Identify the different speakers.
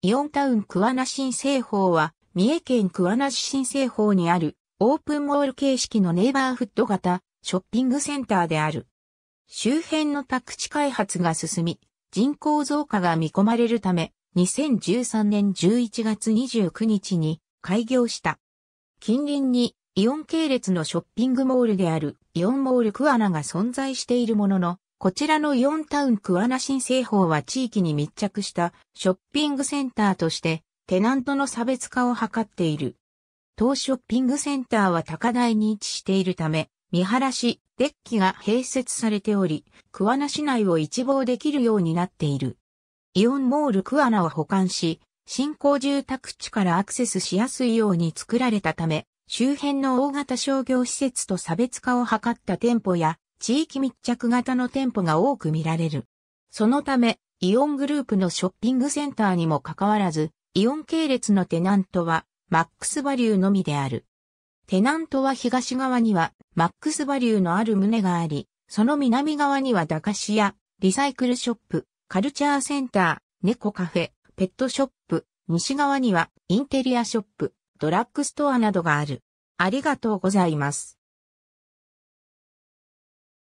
Speaker 1: イオンタ
Speaker 2: ウン桑名新生法は、三重県桑名市新生法にある、オープンモール形式のネイバーフッド型、ショッピングセンターである。周辺の宅地開発が進み、人口増加が見込まれるため、2013年11月29日に開業した。近隣にイオン系列のショッピングモールであるイオンモール桑名が存在しているものの、こちらのイオンタウン桑名新製法は地域に密着したショッピングセンターとしてテナントの差別化を図っている。当ショッピングセンターは高台に位置しているため、見晴らし、デッキが併設されており、桑名市内を一望できるようになっている。イオンモール桑名を保管し、新興住宅地からアクセスしやすいように作られたため、周辺の大型商業施設と差別化を図った店舗や地域密着型の店舗が多く見られる。そのため、イオングループのショッピングセンターにもかかわらず、イオン系列のテナントは、マックスバリューのみである。テナントは東側には、マックスバリューのある棟があり、その南側には駄菓子屋、リサイクルショップ、カルチャーセンター、猫カフェ、ペットショップ、西側にはインテリアショップ、ドラッグストアなどがある。ありがとうござ
Speaker 1: います。